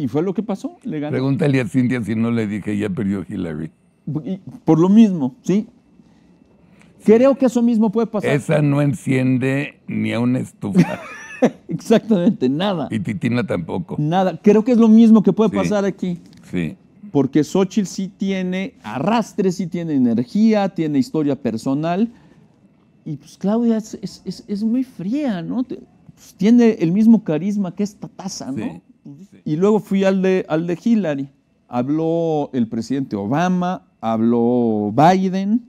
Y fue lo que pasó, Pregúntale a Cintia si no le dije, ya perdió Hillary. por lo mismo, ¿sí? Creo que eso mismo puede pasar. Esa no enciende ni a una estufa. Exactamente, nada. Y Titina tampoco. Nada. Creo que es lo mismo que puede pasar aquí. Sí. Porque Xochitl sí tiene arrastre, sí tiene energía, tiene historia personal. Y pues Claudia es, muy fría, ¿no? Pues, tiene el mismo carisma que esta taza, ¿no? Y luego fui al de, al de Hillary. Habló el presidente Obama, habló Biden,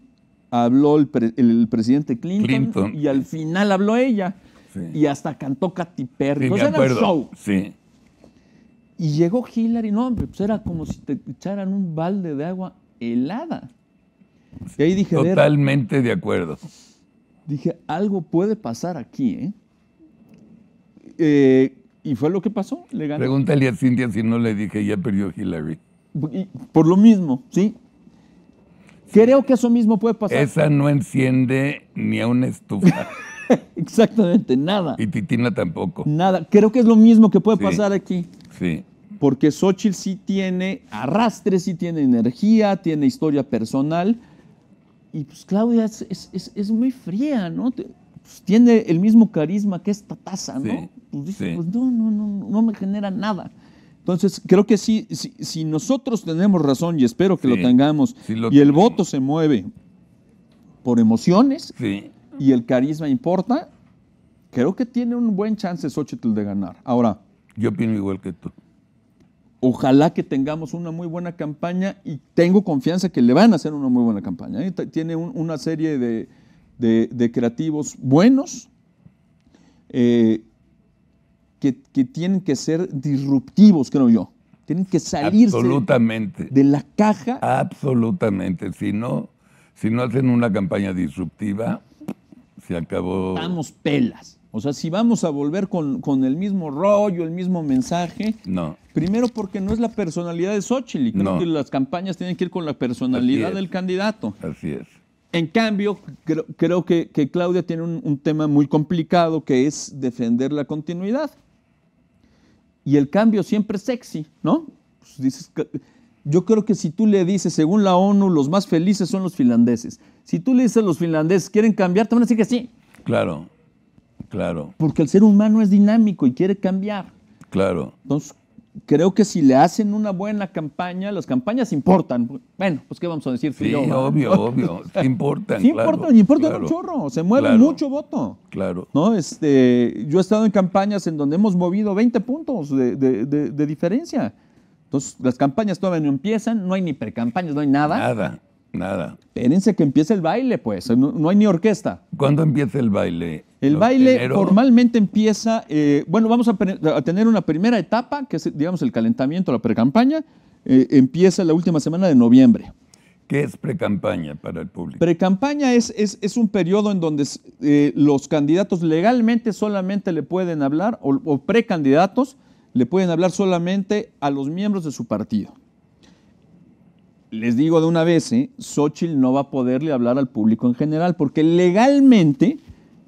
habló el, presidente Clinton, y al final habló ella. Y hasta cantó Katy Perry. era un show. Y llegó Hillary, no, hombre, pues era como si te echaran un balde de agua helada. y ahí dije, totalmente de acuerdo. Dije, algo puede pasar aquí, ¿eh? eh y fue lo que pasó, le Pregúntale a Cintia si no le dije, ya perdió Hillary. por lo mismo, ¿sí? Creo que eso mismo puede pasar. Esa no enciende ni a una estufa. Exactamente, nada. Y Titina tampoco. Nada. Creo que es lo mismo que puede pasar aquí. Sí. Porque Xochitl sí tiene arrastre, sí tiene energía, tiene historia personal. Y pues Claudia es, muy fría, ¿no? Pues, tiene el mismo carisma que esta taza, ¿no? pues dices, pues no, no, no, no me genera nada. Entonces, creo que sí, si, nosotros tenemos razón, y espero que lo tengamos, y el voto se mueve por emociones y el carisma importa, creo que tiene un buen chance Xochitl de ganar. Ahora. Yo opino igual que tú. Ojalá que tengamos una muy buena campaña y tengo confianza que le van a hacer una muy buena campaña. ¿eh? Tiene una serie de, creativos buenos. Eh, que, tienen que ser disruptivos, creo yo. Tienen que salirse Absolutamente. de la caja. Absolutamente. Si no, si no hacen una campaña disruptiva, se acabó. Damos pelas. O sea, si vamos a volver con, el mismo rollo, el mismo mensaje. No. Primero porque no es la personalidad de Xochitl. creo que las campañas tienen que ir con la personalidad del candidato. Así es. En cambio, creo, que, Claudia tiene un tema muy complicado que es defender la continuidad y el cambio siempre es sexy, ¿no? Pues yo creo que si tú le dices, según la ONU, los más felices son los finlandeses. Si tú le dices a los finlandeses, ¿quieren cambiar? Te van a decir que sí. Claro, claro. Porque el ser humano es dinámico y quiere cambiar. Claro. Entonces, creo que si le hacen una buena campaña, las campañas importan. Bueno, pues qué vamos a decir, Sí, yo, obvio, obvio, importan. Sí, importa? importan, importan un chorro, se mueve mucho voto. Claro. ¿no? Este, yo he estado en campañas en donde hemos movido 20 puntos de, diferencia. Entonces, las campañas todavía no empiezan, no hay ni precampañas, no hay nada. Nada, nada. Espérense que empiece el baile, pues, no, no hay ni orquesta. ¿Cuándo empieza el baile? El baile formalmente empieza, eh, bueno, vamos a, tener una primera etapa, que es, digamos, el calentamiento, la precampaña, eh, empieza la última semana de noviembre. ¿Qué es precampaña para el público? Precampaña es, es, un periodo en donde eh, los candidatos legalmente solamente le pueden hablar, o, o precandidatos le pueden hablar solamente a los miembros de su partido. Les digo de una vez, Xochitl no va a poderle hablar al público en general, porque legalmente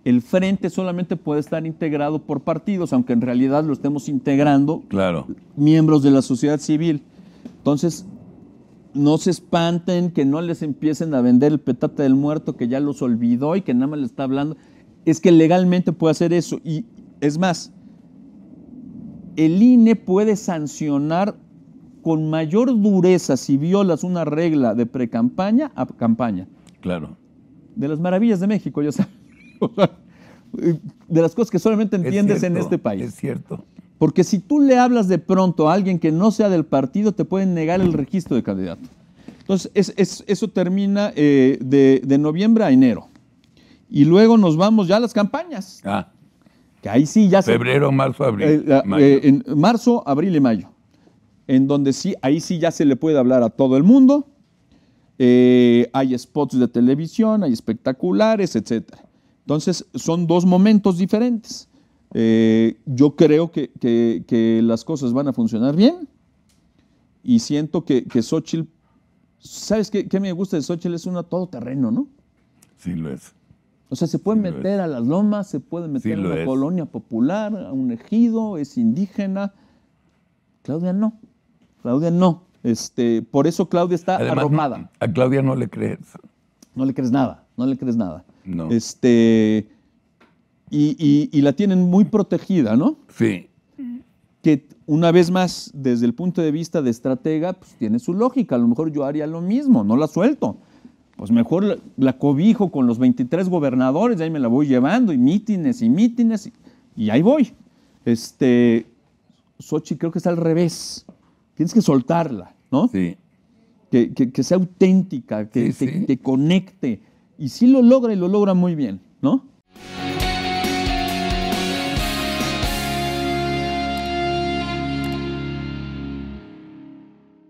el frente solamente puede estar integrado por partidos, aunque en realidad lo estemos integrando claro. miembros de la sociedad civil. Entonces, no se espanten, que no les empiecen a vender el petate del muerto que ya los olvidó y que nada más le está hablando. Es que legalmente puede hacer eso. Y es más, el INE puede sancionar con mayor dureza si violas una regla de precampaña a campaña. Claro. De las maravillas de México, ya sabes. de las cosas que solamente entiendes en este país. Es cierto. Porque si tú le hablas de pronto a alguien que no sea del partido, te pueden negar el registro de candidato. Entonces, eso termina eh, de, noviembre a enero. Y luego nos vamos ya a las campañas. Ah. Que ahí sí ya Febrero, marzo, abril. Eh, eh, en marzo, abril y mayo. En donde sí, ahí sí ya se le puede hablar a todo el mundo. hay spots de televisión, hay espectaculares, etcétera. Entonces, son dos momentos diferentes. Eh, yo creo que, las cosas van a funcionar bien y siento que, que Xochitl, ¿sabes qué, me gusta de Xochitl? Es una todoterreno, ¿no? Sí, lo es. O sea, se puede meter a las lomas, se puede meter a una colonia popular, a un ejido, es indígena. Claudia no, Claudia no. Este, por eso Claudia está Además, A Claudia no le crees. No le crees nada, no le crees nada. No. Este, y, la tienen muy protegida, ¿no? Sí. Que una vez más, desde el punto de vista de estratega, pues tiene su lógica. A lo mejor yo haría lo mismo, no la suelto. Pues mejor la, cobijo con los 23 gobernadores, y ahí me la voy llevando, y mítines y mítines, y, ahí voy. Este, Sochi creo que está al revés. Tienes que soltarla, ¿no? Sí. Que, sea auténtica, que, te conecte y si lo logra y lo logra muy bien, ¿no?